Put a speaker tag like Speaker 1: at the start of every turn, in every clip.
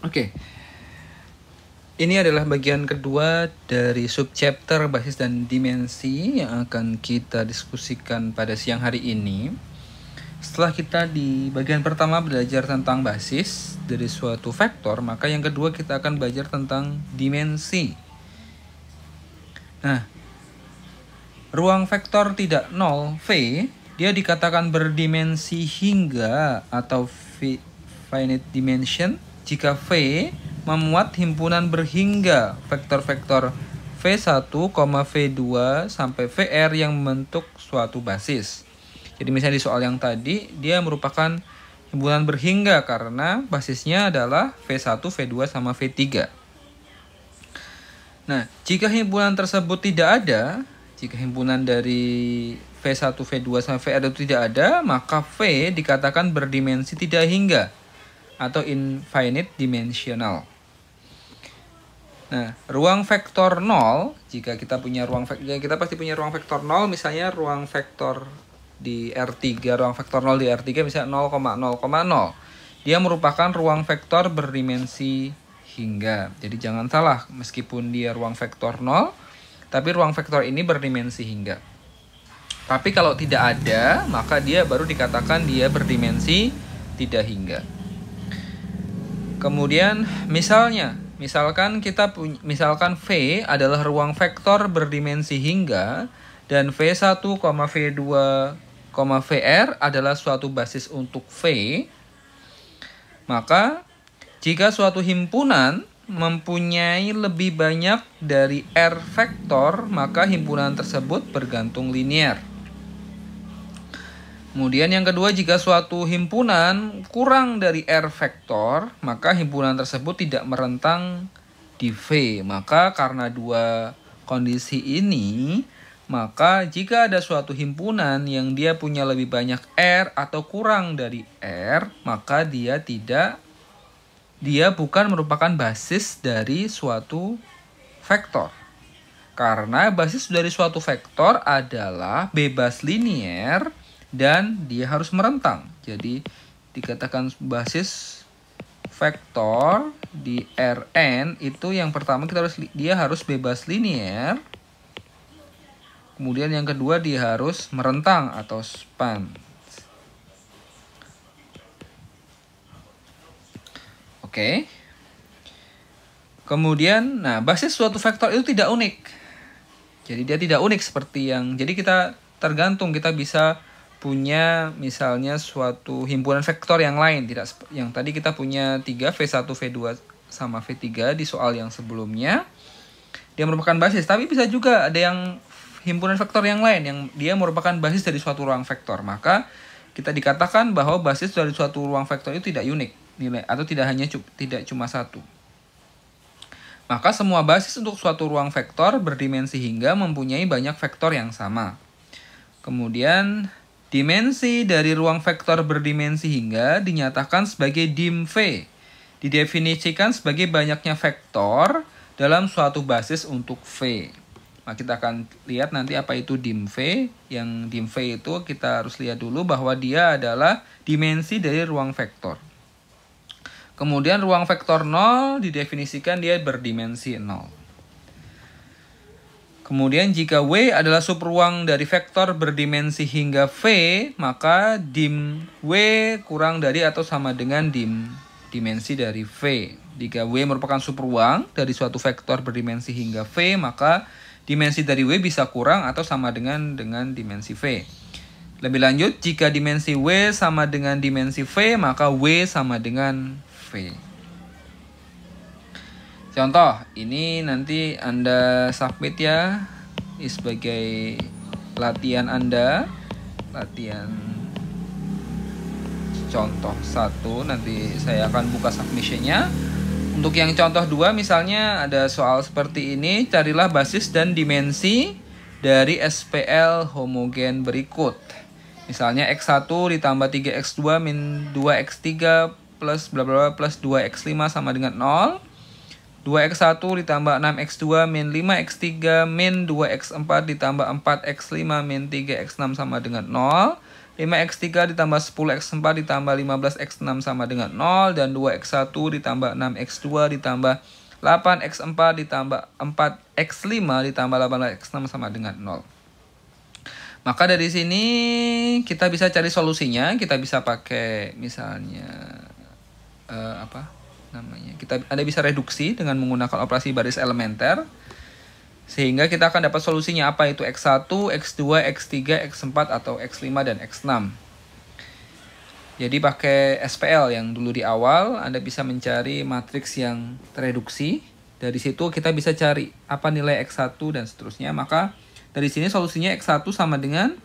Speaker 1: Oke. Okay. Ini adalah bagian kedua dari subchapter basis dan dimensi yang akan kita diskusikan pada siang hari ini. Setelah kita di bagian pertama belajar tentang basis dari suatu vektor, maka yang kedua kita akan belajar tentang dimensi. Nah, ruang vektor tidak nol V, dia dikatakan berdimensi hingga atau finite dimension jika V memuat himpunan berhingga vektor-vektor V1, V2 sampai VR yang membentuk suatu basis. Jadi misalnya di soal yang tadi dia merupakan himpunan berhingga karena basisnya adalah V1, V2 sama V3. Nah, jika himpunan tersebut tidak ada, jika himpunan dari V1, V2 sama VR itu tidak ada, maka V dikatakan berdimensi tidak hingga atau infinite dimensional. Nah, ruang vektor 0, jika kita punya ruang vektor, kita pasti punya ruang vektor 0, misalnya ruang vektor di R3, ruang vektor 0 di R3 misalnya 0,0,0. Dia merupakan ruang vektor berdimensi hingga. Jadi jangan salah, meskipun dia ruang vektor 0, tapi ruang vektor ini berdimensi hingga. Tapi kalau tidak ada, maka dia baru dikatakan dia berdimensi tidak hingga. Kemudian misalnya, misalkan kita misalkan V adalah ruang vektor berdimensi hingga dan V1, V2, VR adalah suatu basis untuk V, maka jika suatu himpunan mempunyai lebih banyak dari R vektor, maka himpunan tersebut bergantung linier. Kemudian yang kedua, jika suatu himpunan kurang dari R vektor, maka himpunan tersebut tidak merentang di V. Maka karena dua kondisi ini, maka jika ada suatu himpunan yang dia punya lebih banyak R atau kurang dari R, maka dia tidak dia bukan merupakan basis dari suatu vektor. Karena basis dari suatu vektor adalah bebas linier dan dia harus merentang. Jadi dikatakan basis vektor di Rn itu yang pertama kita harus dia harus bebas linier. Kemudian yang kedua dia harus merentang atau span. Oke. Kemudian nah basis suatu vektor itu tidak unik. Jadi dia tidak unik seperti yang jadi kita tergantung kita bisa punya misalnya suatu himpunan vektor yang lain tidak yang tadi kita punya 3 V1 V2 sama V3 di soal yang sebelumnya dia merupakan basis tapi bisa juga ada yang himpunan vektor yang lain yang dia merupakan basis dari suatu ruang vektor maka kita dikatakan bahwa basis dari suatu ruang vektor itu tidak unik nilai atau tidak hanya tidak cuma satu maka semua basis untuk suatu ruang vektor berdimensi hingga mempunyai banyak vektor yang sama kemudian Dimensi dari ruang vektor berdimensi hingga dinyatakan sebagai dim V. Didefinisikan sebagai banyaknya vektor dalam suatu basis untuk V. Nah, kita akan lihat nanti apa itu dim V. Yang dim V itu kita harus lihat dulu bahwa dia adalah dimensi dari ruang vektor. Kemudian ruang vektor 0 didefinisikan dia berdimensi 0. Kemudian jika W adalah subruang dari vektor berdimensi hingga V, maka dim W kurang dari atau sama dengan dim dimensi dari V. Jika W merupakan subruang dari suatu vektor berdimensi hingga V, maka dimensi dari W bisa kurang atau sama dengan dengan dimensi V. Lebih lanjut, jika dimensi W sama dengan dimensi V, maka W sama dengan V. Contoh, ini nanti Anda submit ya sebagai latihan Anda, latihan contoh satu nanti saya akan buka submissionnya untuk yang contoh dua misalnya ada soal seperti ini carilah basis dan dimensi dari SPL homogen berikut misalnya X1 ditambah 3X2 min 2X3 plus bla bla plus 2X5 sama dengan 0 2x1 ditambah 6x2 min 5x3 min 2x4 ditambah 4x5 min 3x6 sama dengan 0. 5x3 ditambah 10x4 ditambah 15x6 sama dengan 0. Dan 2x1 ditambah 6x2 ditambah 8x4 ditambah 4x5 ditambah 18x6 sama dengan 0. Maka dari sini kita bisa cari solusinya. Kita bisa pakai misalnya uh, apa? namanya. Kita Anda bisa reduksi dengan menggunakan operasi baris elementer. Sehingga kita akan dapat solusinya apa itu X1, X2, X3, X4, atau X5, dan X6. Jadi pakai SPL yang dulu di awal, Anda bisa mencari matriks yang tereduksi. Dari situ kita bisa cari apa nilai X1 dan seterusnya. Maka dari sini solusinya X1 sama dengan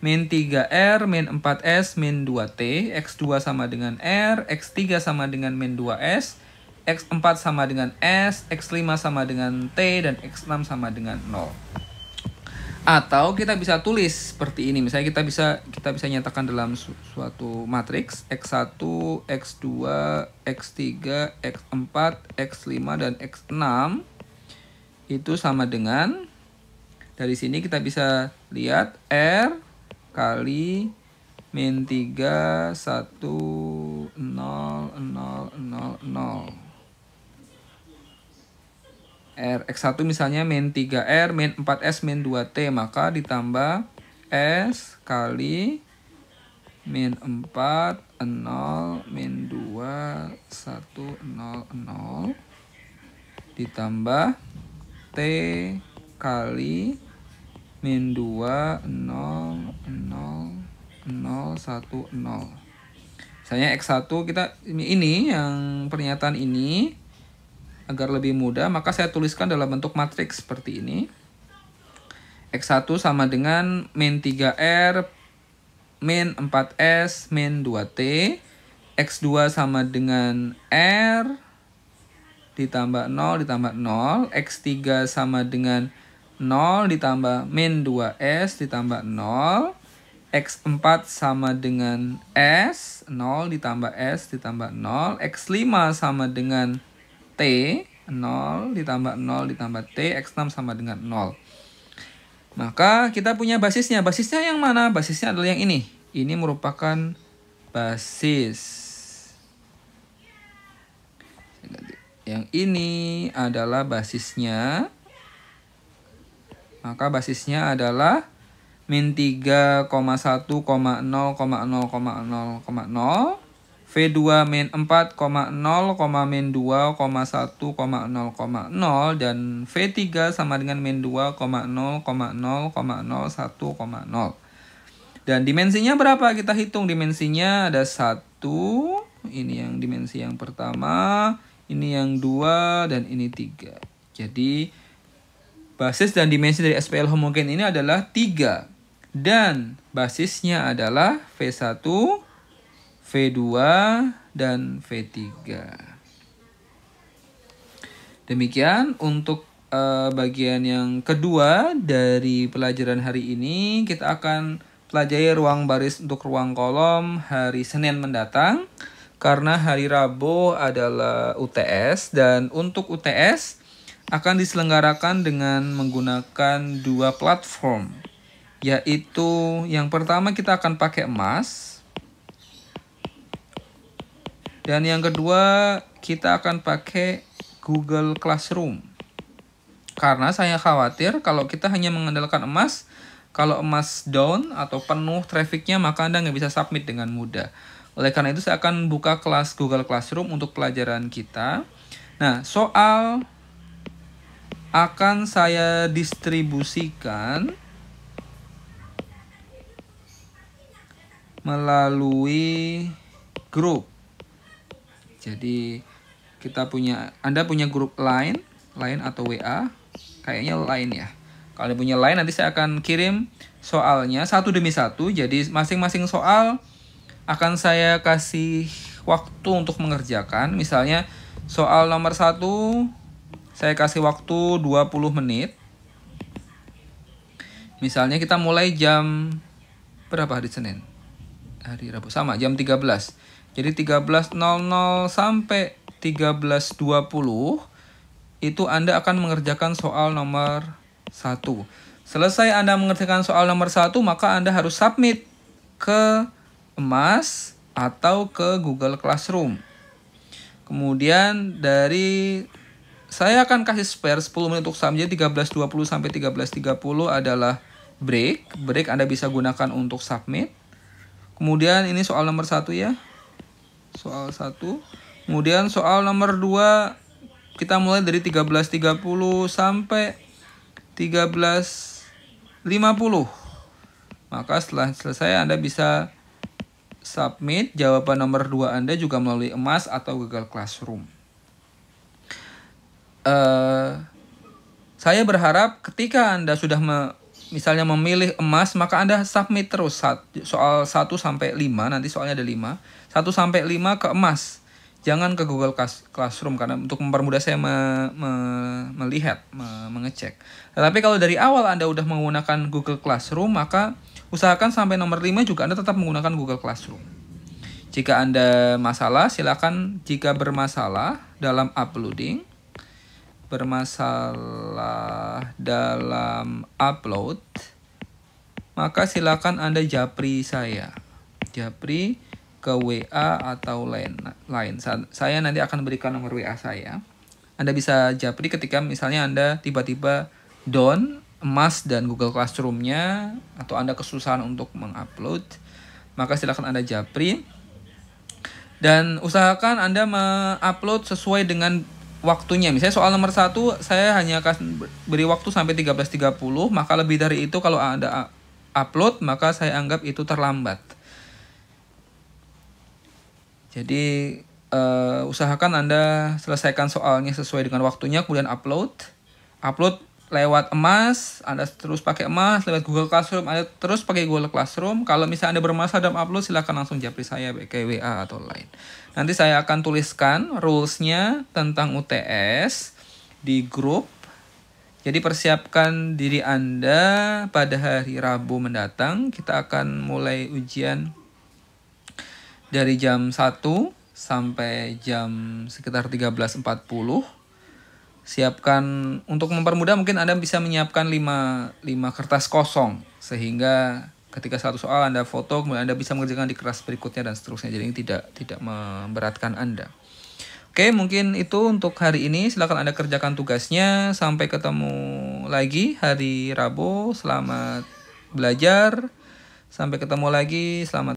Speaker 1: min 3R, min 4S, min 2T, X2 sama dengan R, X3 sama dengan min 2S, X4 sama dengan S, X5 sama dengan T, dan X6 sama dengan 0. Atau kita bisa tulis seperti ini. Misalnya kita bisa kita bisa nyatakan dalam su suatu matriks X1, X2, X3, X4, X5 dan X6 itu sama dengan dari sini kita bisa lihat R kali min 3 1 0 0 0 0 R X1 misalnya min 3R min 4S min 2T maka ditambah S kali min 4 0 min 2 1 0 0 ditambah T kali min 2 0 0 0 1 0 misalnya X1 kita ini yang pernyataan ini agar lebih mudah maka saya tuliskan dalam bentuk matriks seperti ini X1 sama dengan min 3R min 4S min 2T X2 sama dengan R ditambah 0 ditambah 0 X3 sama dengan 0 ditambah min 2S ditambah 0. X4 sama dengan S. 0 ditambah S ditambah 0. X5 sama dengan T. 0 ditambah 0 ditambah T. X6 sama dengan 0. Maka kita punya basisnya. Basisnya yang mana? Basisnya adalah yang ini. Ini merupakan basis. Yang ini adalah basisnya. Maka basisnya adalah min 3,1,0,0,0,0,0 V2 min 4,0, dan V3 sama dengan min 2,0,0,0,1,0 dan dimensinya berapa kita hitung dimensinya ada 1 ini yang dimensi yang pertama ini yang 2 dan ini tiga jadi Basis dan dimensi dari SPL homogen ini adalah 3. Dan basisnya adalah V1, V2, dan V3. Demikian untuk uh, bagian yang kedua dari pelajaran hari ini. Kita akan pelajari ruang baris untuk ruang kolom hari Senin mendatang. Karena hari Rabu adalah UTS dan untuk UTS akan diselenggarakan dengan menggunakan dua platform, yaitu yang pertama kita akan pakai emas, dan yang kedua kita akan pakai Google Classroom. Karena saya khawatir kalau kita hanya mengandalkan emas, kalau emas down atau penuh trafficnya maka Anda nggak bisa submit dengan mudah. Oleh karena itu saya akan buka kelas Google Classroom untuk pelajaran kita. Nah, soal akan saya distribusikan melalui grup. Jadi kita punya Anda punya grup lain, lain atau WA, kayaknya lain ya. Kalau punya lain nanti saya akan kirim soalnya satu demi satu. Jadi masing-masing soal akan saya kasih waktu untuk mengerjakan. Misalnya soal nomor satu saya kasih waktu 20 menit. Misalnya kita mulai jam berapa hari Senin? Hari Rabu sama jam 13. Jadi 13.00 sampai 13.20 itu Anda akan mengerjakan soal nomor 1. Selesai Anda mengerjakan soal nomor 1, maka Anda harus submit ke Emas atau ke Google Classroom. Kemudian dari saya akan kasih spare 10 menit untuk saham. Jadi 13.20 sampai 13.30 adalah break. Break Anda bisa gunakan untuk submit. Kemudian ini soal nomor satu ya. Soal satu. Kemudian soal nomor dua kita mulai dari 13.30 sampai 13.50. Maka setelah selesai Anda bisa submit jawaban nomor dua Anda juga melalui emas atau Google Classroom. Eh, saya berharap ketika Anda sudah me, misalnya memilih emas, maka Anda submit terus soal 1 sampai 5, nanti soalnya ada 5. 1 sampai 5 ke emas. Jangan ke Google Classroom karena untuk mempermudah saya me, me, melihat, me, mengecek. Tetapi kalau dari awal Anda sudah menggunakan Google Classroom, maka usahakan sampai nomor 5 juga Anda tetap menggunakan Google Classroom. Jika Anda masalah, silakan jika bermasalah dalam uploading bermasalah dalam upload, maka silakan Anda japri saya. Japri ke WA atau lain lain. Saya nanti akan berikan nomor WA saya. Anda bisa japri ketika misalnya Anda tiba-tiba down emas dan Google Classroom-nya atau Anda kesusahan untuk mengupload, maka silakan Anda japri dan usahakan Anda mengupload sesuai dengan waktunya. Misalnya soal nomor satu saya hanya akan beri waktu sampai 13.30, maka lebih dari itu kalau ada upload maka saya anggap itu terlambat. Jadi uh, usahakan Anda selesaikan soalnya sesuai dengan waktunya kemudian upload. Upload lewat emas, Anda terus pakai emas, lewat Google Classroom, Anda terus pakai Google Classroom. Kalau misalnya Anda bermasalah dalam upload, silahkan langsung japri saya Bkwa WA atau lain. Nanti saya akan tuliskan rulesnya tentang UTS di grup. Jadi persiapkan diri Anda pada hari Rabu mendatang. Kita akan mulai ujian dari jam 1 sampai jam sekitar 13.40 siapkan untuk mempermudah mungkin Anda bisa menyiapkan 5 5 kertas kosong sehingga ketika satu soal Anda foto kemudian Anda bisa mengerjakan di kelas berikutnya dan seterusnya. Jadi ini tidak tidak memberatkan Anda. Oke, mungkin itu untuk hari ini. Silakan Anda kerjakan tugasnya. Sampai ketemu lagi hari Rabu. Selamat belajar. Sampai ketemu lagi. Selamat